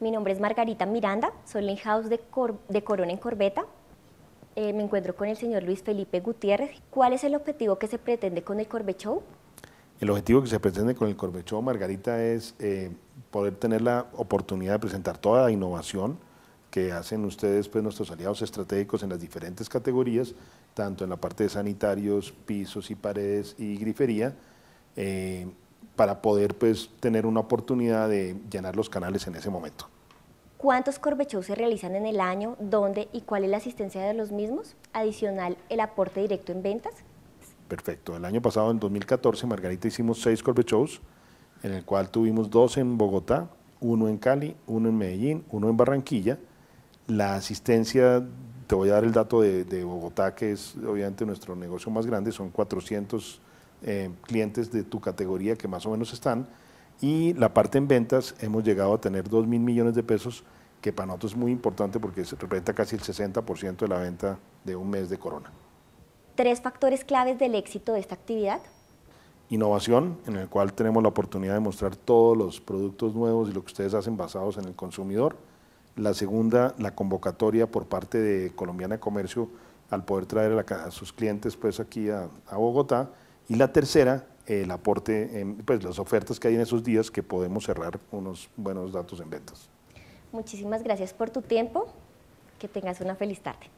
Mi nombre es Margarita Miranda, soy la de, de Corona en Corbeta. Eh, me encuentro con el señor Luis Felipe Gutiérrez. ¿Cuál es el objetivo que se pretende con el Corbe Show? El objetivo que se pretende con el Corbe Show, Margarita, es eh, poder tener la oportunidad de presentar toda la innovación que hacen ustedes, pues nuestros aliados estratégicos en las diferentes categorías, tanto en la parte de sanitarios, pisos y paredes y grifería, eh, para poder pues tener una oportunidad de llenar los canales en ese momento. ¿Cuántos corbechows se realizan en el año? ¿Dónde? ¿Y cuál es la asistencia de los mismos? Adicional, el aporte directo en ventas. Perfecto. El año pasado, en 2014, Margarita, hicimos seis corbechows, en el cual tuvimos dos en Bogotá, uno en Cali, uno en Medellín, uno en Barranquilla. La asistencia, te voy a dar el dato de, Bogotá, que es obviamente nuestro negocio más grande, son 400 eh, clientes de tu categoría que más o menos están y la parte en ventas, hemos llegado a tener 2 mil millones de pesos, que para nosotros es muy importante porque representa casi el 60% de la venta de un mes de Corona. ¿Tres factores claves del éxito de esta actividad? Innovación, en el cual tenemos la oportunidad de mostrar todos los productos nuevos y lo que ustedes hacen basados en el consumidor. La segunda, la convocatoria por parte de Colombiana Comercio al poder traer a, sus clientes pues aquí a Bogotá y la tercera, el aporte, en, pues las ofertas que hay en esos días que podemos cerrar unos buenos datos en ventas. Muchísimas gracias por tu tiempo. Que tengas una feliz tarde.